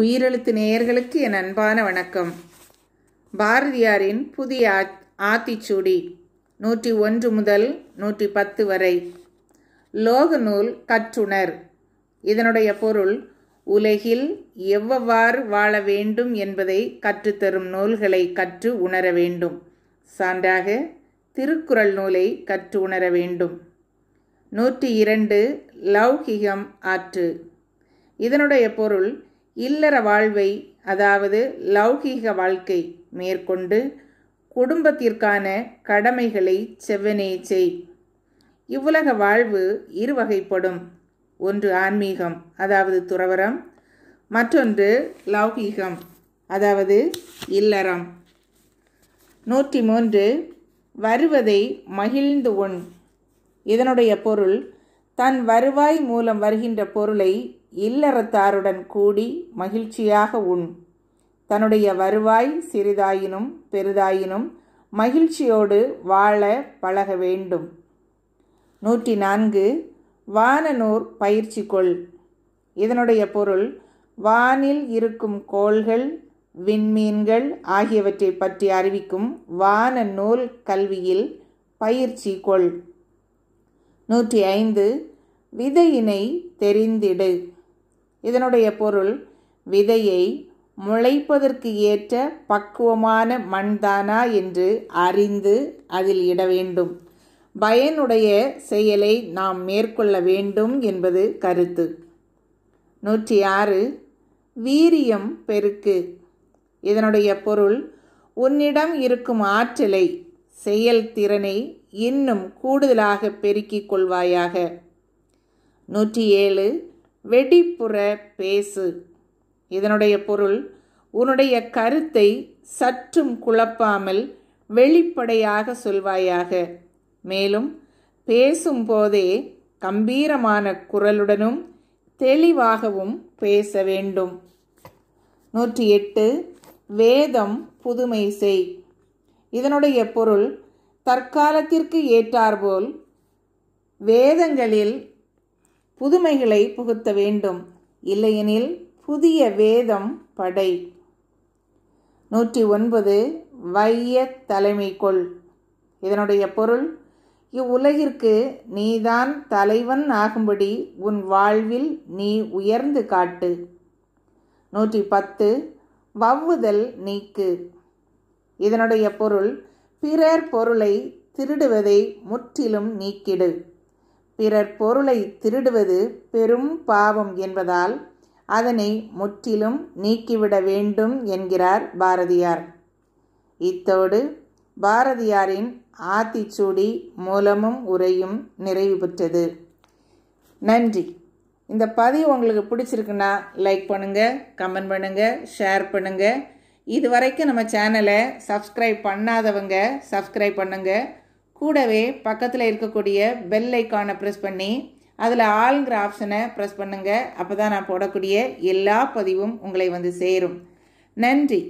உயிரெழுத்து நேயர்களுக்கு என் அன்பான வணக்கம் பாரதியாரின் புதிய ஆத்திச்சூடி நூற்றி ஒன்று முதல் நூற்றி பத்து வரை லோக நூல் கற்றுணர் இதனுடைய பொருள் உலகில் எவ்வாறு வாழ வேண்டும் என்பதை கற்றுத்தரும் நூல்களை கற்று உணர வேண்டும் சான்றாக திருக்குறள் நூலை கற்று உணர வேண்டும் நூற்றி இரண்டு லௌகிகம் ஆற்று இதனுடைய பொருள் இல்லற வாழ்வை அதாவது லௌகீக வாழ்க்கை மேற்கொண்டு குடும்பத்திற்கான கடமைகளை செவ்வனே செய் இவ்வுலக வாழ்வு இருவகைப்படும் ஒன்று ஆன்மீகம் அதாவது துறவரம் மற்றொன்று லௌகீகம் அதாவது இல்லறம் நூற்றி மூன்று வருவதை மகிழ்ந்து உண் இதனுடைய பொருள் தன் வருவாய் மூலம் வருகின்ற பொருளை இல்லறத்தாருடன் கூடி மகிழ்ச்சியாக உண் தன்னுடைய வருவாய் சிறிதாயினும் பெரிதாயினும் மகிழ்ச்சியோடு வாழ பழக வேண்டும் நூற்றி நான்கு வானநூர் பயிற்சி கொள் இதனுடைய பொருள் வானில் இருக்கும் கோள்கள் விண்மீன்கள் ஆகியவற்றை பற்றி அறிவிக்கும் வான நூல் கல்வியில் பயிற்சி கொள் நூற்றி ஐந்து விதையினை தெரிந்திடு இதனுடைய பொருள் விதையை முளைப்பதற்கு ஏற்ற பக்குவமான மண்தானா என்று அறிந்து அதில் இட வேண்டும் பயனுடைய செயலை நாம் மேற்கொள்ள வேண்டும் என்பது கருத்து நூற்றி ஆறு வீரியம் பெருக்கு இதனுடைய பொருள் உன்னிடம் இருக்கும் ஆற்றலை செயல் திறனை இன்னும் கூடுதலாக பெருக்கிக் கொள்வாயாக நூற்றி ஏழு வெடிப்புற பேசு இதனுடைய பொருள் உன்னுடைய கருத்தை சற்றும் குழப்பாமல் வெளிப்படையாக சொல்வாயாக மேலும் பேசும்போதே கம்பீரமான குரலுடனும் தெளிவாகவும் பேச வேண்டும் நூற்றி எட்டு வேதம் புதுமை செய் இதனுடைய பொருள் தற்காலத்திற்கு ஏற்றாற்போல் வேதங்களில் புதுமைகளை புகுத்த வேண்டும் இல்லையெனில் புதிய வேதம் படை நூற்றி ஒன்பது வைய தலைமை கொள் இதனுடைய பொருள் இவ்வுலகிற்கு நீதான் தலைவன் ஆகும்படி உன் வாழ்வில் நீ உயர்ந்து காட்டு நூற்றி பத்து வவ்வுதல் நீக்கு இதனுடைய பொருள் பிறர் பொருளை திருடுவதை முற்றிலும் நீக்கிடு பிறர் பொருளை திருடுவது பெரும் பாவம் என்பதால் அதனை முற்றிலும் நீக்கிவிட வேண்டும் என்கிறார் பாரதியார் இத்தோடு பாரதியாரின் ஆத்திச்சூடி மூலமும் உரையும் நிறைவு பெற்றது நன்றி இந்த பதிவு உங்களுக்கு பிடிச்சிருக்குன்னா லைக் பண்ணுங்கள் கமெண்ட் பண்ணுங்கள் ஷேர் பண்ணுங்கள் இது வரைக்கும் நம்ம சேனலை சப்ஸ்கிரைப் பண்ணாதவங்க சப்ஸ்கிரைப் பண்ணுங்கள் கூடவே பக்கத்தில் இருக்கக்கூடிய பெல் ஐக்கானை ப்ரெஸ் பண்ணி அதில் ஆளுங்கிற ஆப்ஷனை ப்ரெஸ் பண்ணுங்கள் அப்போ தான் நான் போடக்கூடிய எல்லா பதிவும் உங்களை வந்து சேரும் நன்றி